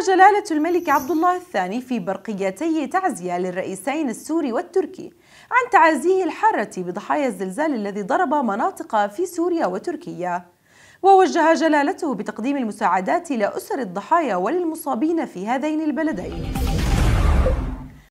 جلالة الملك عبد الله الثاني في برقيتي تعزية للرئيسين السوري والتركي عن تعازيه الحارة بضحايا الزلزال الذي ضرب مناطق في سوريا وتركيا ووجه جلالته بتقديم المساعدات لأسر الضحايا وللمصابين في هذين البلدين